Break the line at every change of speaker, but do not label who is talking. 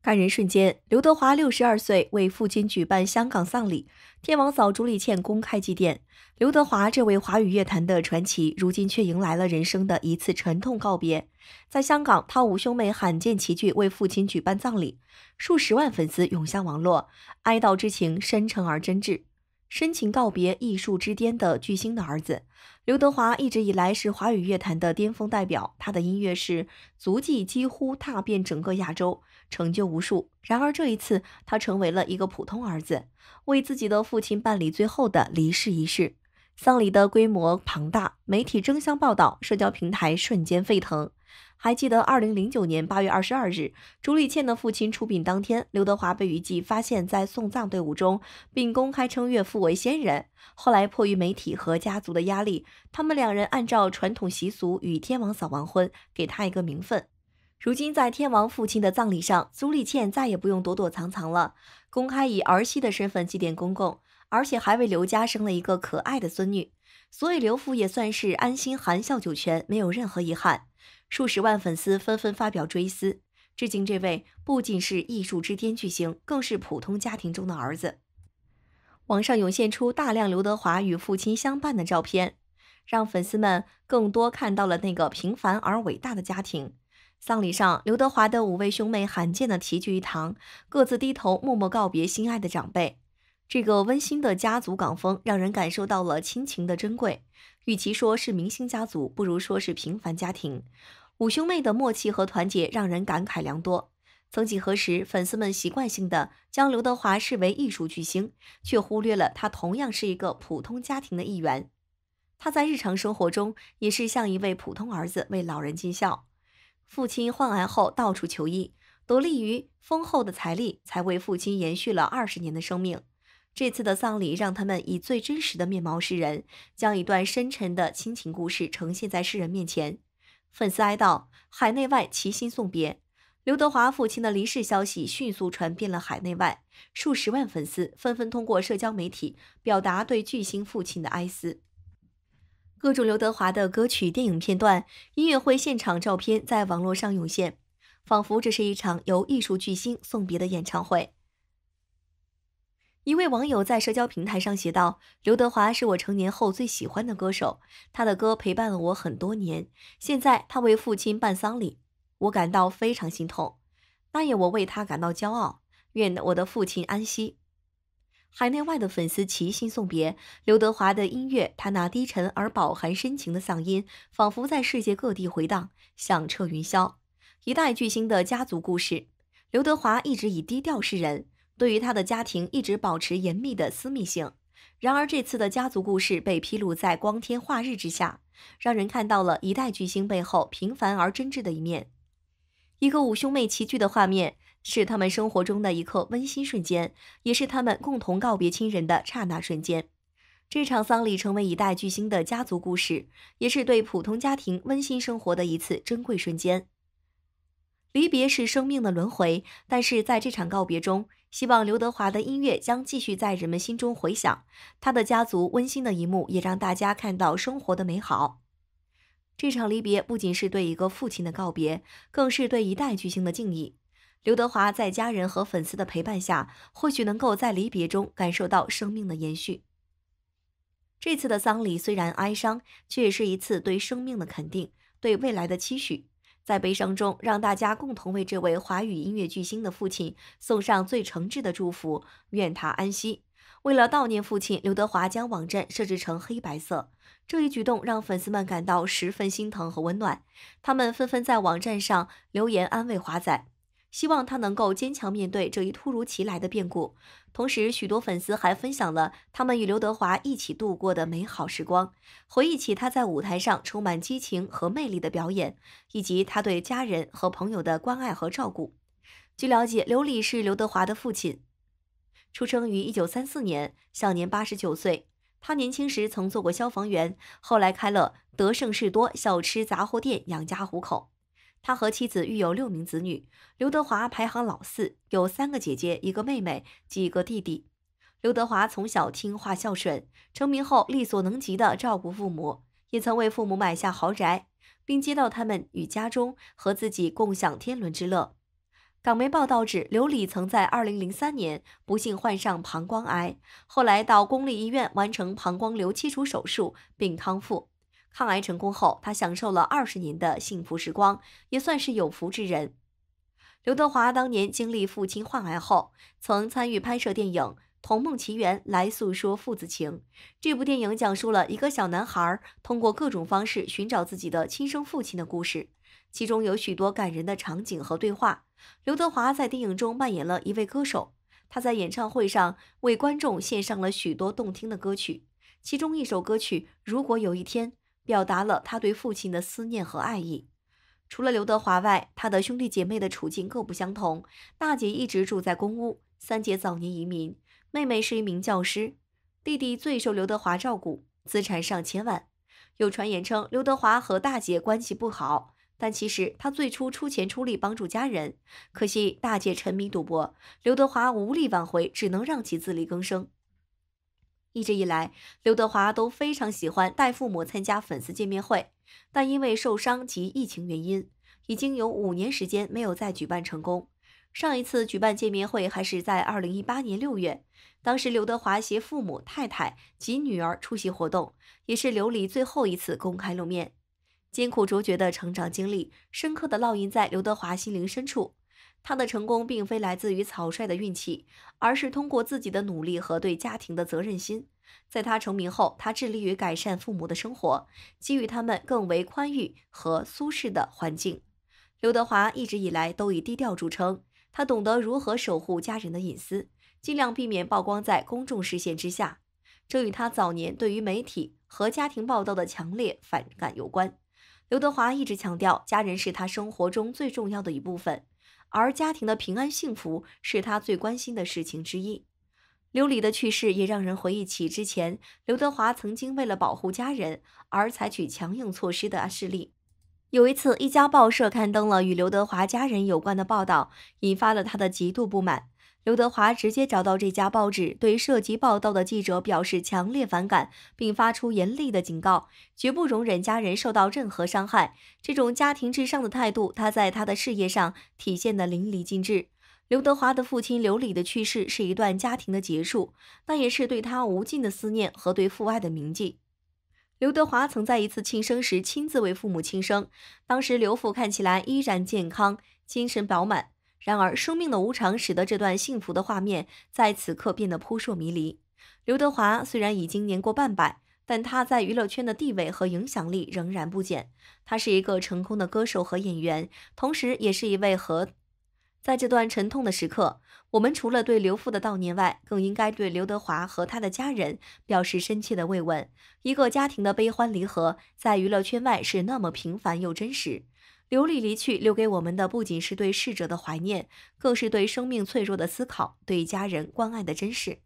感人瞬间！刘德华六十二岁为父亲举办香港丧礼，天王嫂朱丽倩公开祭奠。刘德华这位华语乐坛的传奇，如今却迎来了人生的一次沉痛告别。在香港，他五兄妹罕见齐聚为父亲举办葬礼，数十万粉丝涌向网络，哀悼之情深沉而真挚。深情告别艺术之巅的巨星的儿子，刘德华一直以来是华语乐坛的巅峰代表，他的音乐是足迹几乎踏遍整个亚洲，成就无数。然而这一次，他成为了一个普通儿子，为自己的父亲办理最后的离世仪式。丧礼的规模庞大，媒体争相报道，社交平台瞬间沸腾。还记得二零零九年八月二十二日，朱丽倩的父亲出殡当天，刘德华被余记发现，在送葬队伍中，并公开称岳父为先人。后来迫于媒体和家族的压力，他们两人按照传统习俗与天王扫完婚，给他一个名分。如今在天王父亲的葬礼上，朱丽倩再也不用躲躲藏藏了，公开以儿媳的身份祭奠公公，而且还为刘家生了一个可爱的孙女。所以刘父也算是安心含笑九泉，没有任何遗憾。数十万粉丝纷纷发表追思，致敬这位不仅是艺术之巅巨星，更是普通家庭中的儿子。网上涌现出大量刘德华与父亲相伴的照片，让粉丝们更多看到了那个平凡而伟大的家庭。丧礼上，刘德华的五位兄妹罕见地齐聚一堂，各自低头默默告别心爱的长辈。这个温馨的家族港风，让人感受到了亲情的珍贵。与其说是明星家族，不如说是平凡家庭。五兄妹的默契和团结让人感慨良多。曾几何时，粉丝们习惯性的将刘德华视为艺术巨星，却忽略了他同样是一个普通家庭的一员。他在日常生活中也是像一位普通儿子为老人尽孝。父亲患癌后到处求医，得力于丰厚的财力，才为父亲延续了二十年的生命。这次的葬礼让他们以最真实的面貌示人，将一段深沉的亲情故事呈现在世人面前。粉丝哀悼，海内外齐心送别刘德华父亲的离世消息迅速传遍了海内外，数十万粉丝纷纷通过社交媒体表达对巨星父亲的哀思。各种刘德华的歌曲、电影片段、音乐会现场照片在网络上涌现，仿佛这是一场由艺术巨星送别的演唱会。一位网友在社交平台上写道：“刘德华是我成年后最喜欢的歌手，他的歌陪伴了我很多年。现在他为父亲办丧礼，我感到非常心痛，但也我为他感到骄傲。愿我的父亲安息。”海内外的粉丝齐心送别刘德华的音乐，他那低沉而饱含深情的嗓音，仿佛在世界各地回荡，响彻云霄。一代巨星的家族故事，刘德华一直以低调示人。对于他的家庭一直保持严密的私密性，然而这次的家族故事被披露在光天化日之下，让人看到了一代巨星背后平凡而真挚的一面。一个五兄妹齐聚的画面，是他们生活中的一刻温馨瞬间，也是他们共同告别亲人的刹那瞬间。这场丧礼成为一代巨星的家族故事，也是对普通家庭温馨生活的一次珍贵瞬间。离别是生命的轮回，但是在这场告别中。希望刘德华的音乐将继续在人们心中回响，他的家族温馨的一幕也让大家看到生活的美好。这场离别不仅是对一个父亲的告别，更是对一代巨星的敬意。刘德华在家人和粉丝的陪伴下，或许能够在离别中感受到生命的延续。这次的丧礼虽然哀伤，却也是一次对生命的肯定，对未来的期许。在悲伤中，让大家共同为这位华语音乐巨星的父亲送上最诚挚的祝福，愿他安息。为了悼念父亲，刘德华将网站设置成黑白色，这一举动让粉丝们感到十分心疼和温暖。他们纷纷在网站上留言安慰华仔。希望他能够坚强面对这一突如其来的变故。同时，许多粉丝还分享了他们与刘德华一起度过的美好时光，回忆起他在舞台上充满激情和魅力的表演，以及他对家人和朋友的关爱和照顾。据了解，刘礼是刘德华的父亲，出生于1934年，享年89岁。他年轻时曾做过消防员，后来开了德胜士多小吃杂货店养家糊口。他和妻子育有六名子女，刘德华排行老四，有三个姐姐，一个妹妹及一个弟弟。刘德华从小听话孝顺，成名后力所能及的照顾父母，也曾为父母买下豪宅，并接到他们与家中和自己共享天伦之乐。港媒报道指，刘李曾在2003年不幸患上膀胱癌，后来到公立医院完成膀胱瘤切除手术并康复。抗癌成功后，他享受了二十年的幸福时光，也算是有福之人。刘德华当年经历父亲患癌后，曾参与拍摄电影《童梦奇缘》来诉说父子情。这部电影讲述了一个小男孩通过各种方式寻找自己的亲生父亲的故事，其中有许多感人的场景和对话。刘德华在电影中扮演了一位歌手，他在演唱会上为观众献上了许多动听的歌曲，其中一首歌曲《如果有一天》。表达了他对父亲的思念和爱意。除了刘德华外，他的兄弟姐妹的处境各不相同。大姐一直住在公屋，三姐早年移民，妹妹是一名教师，弟弟最受刘德华照顾，资产上千万。有传言称刘德华和大姐关系不好，但其实他最初出钱出力帮助家人。可惜大姐沉迷赌博，刘德华无力挽回，只能让其自力更生。一直以来，刘德华都非常喜欢带父母参加粉丝见面会，但因为受伤及疫情原因，已经有五年时间没有再举办成功。上一次举办见面会还是在二零一八年六月，当时刘德华携父母、太太及女儿出席活动，也是刘离最后一次公开露面。艰苦卓绝的成长经历，深刻的烙印在刘德华心灵深处。他的成功并非来自于草率的运气，而是通过自己的努力和对家庭的责任心。在他成名后，他致力于改善父母的生活，给予他们更为宽裕和舒适的环境。刘德华一直以来都以低调著称，他懂得如何守护家人的隐私，尽量避免曝光在公众视线之下。这与他早年对于媒体和家庭报道的强烈反感有关。刘德华一直强调，家人是他生活中最重要的一部分。而家庭的平安幸福是他最关心的事情之一。刘礼的去世也让人回忆起之前刘德华曾经为了保护家人而采取强硬措施的事例。有一次，一家报社刊登了与刘德华家人有关的报道，引发了他的极度不满。刘德华直接找到这家报纸，对涉及报道的记者表示强烈反感，并发出严厉的警告，绝不容忍家人受到任何伤害。这种家庭至上的态度，他在他的事业上体现得淋漓尽致。刘德华的父亲刘礼的去世是一段家庭的结束，那也是对他无尽的思念和对父爱的铭记。刘德华曾在一次庆生时亲自为父母庆生，当时刘父看起来依然健康，精神饱满。然而，生命的无常使得这段幸福的画面在此刻变得扑朔迷离。刘德华虽然已经年过半百，但他在娱乐圈的地位和影响力仍然不减。他是一个成功的歌手和演员，同时也是一位和。在这段沉痛的时刻，我们除了对刘父的悼念外，更应该对刘德华和他的家人表示深切的慰问。一个家庭的悲欢离合，在娱乐圈外是那么平凡又真实。刘丽离去，留给我们的不仅是对逝者的怀念，更是对生命脆弱的思考，对家人关爱的珍视。